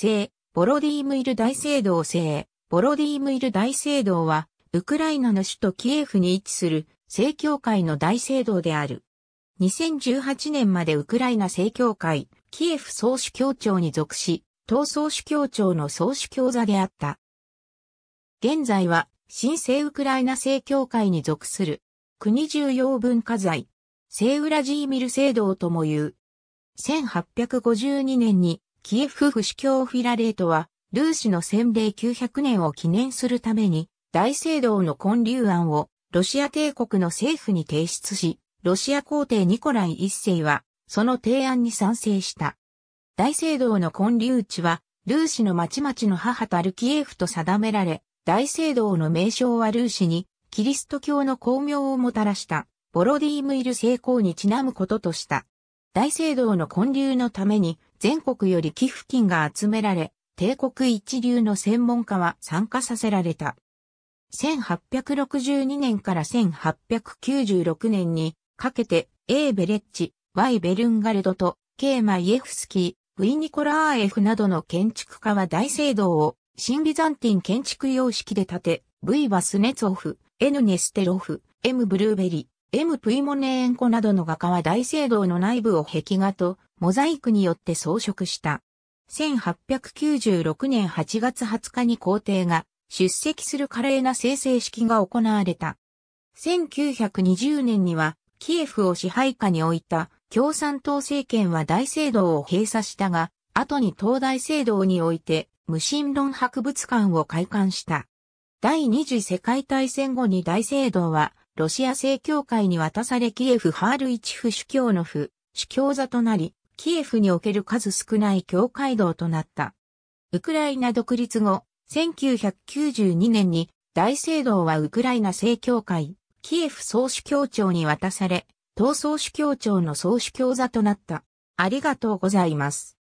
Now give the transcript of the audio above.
聖、ボロディームイル大聖堂聖、ボロディームイル大聖堂は、ウクライナの首都キエフに位置する正教会の大聖堂である。2018年までウクライナ正教会、キエフ総主教庁に属し、東総主教庁の総主教座であった。現在は、新聖ウクライナ正教会に属する、国重要文化財、聖ウラジーミル聖堂とも言う。1852年にキエフ不死教フィラレートは、ルーシの洗礼900年を記念するために、大聖堂の建立案をロシア帝国の政府に提出し、ロシア皇帝ニコライ一世は、その提案に賛成した。大聖堂の建立地は、ルーシの町々の母たるキエフと定められ、大聖堂の名称はルーシに、キリスト教の光明をもたらした、ボロディームイル聖功にちなむこととした。大聖堂の建立のために、全国より寄付金が集められ、帝国一流の専門家は参加させられた。1862年から1896年にかけて A ベレッジ、Y ベルンガルドと K マイエフスキー、V. ニコラーエフなどの建築家は大聖堂を新ビザンティン建築様式で建て、V バスネツオフ、N ネステロフ、M ブルーベリ、M プイモネーンコなどの画家は大聖堂の内部を壁画とモザイクによって装飾した。1896年8月20日に皇帝が出席する華麗な生成式が行われた。1920年にはキエフを支配下に置いた共産党政権は大聖堂を閉鎖したが、後に東大聖堂において無神論博物館を開館した。第二次世界大戦後に大聖堂はロシア正教会に渡されキエフハール一フ主教の府、主教座となり、キエフにおける数少ない教会道となった。ウクライナ独立後、1992年に大聖堂はウクライナ正教会、キエフ総主教庁に渡され、東総主教庁の総主教座となった。ありがとうございます。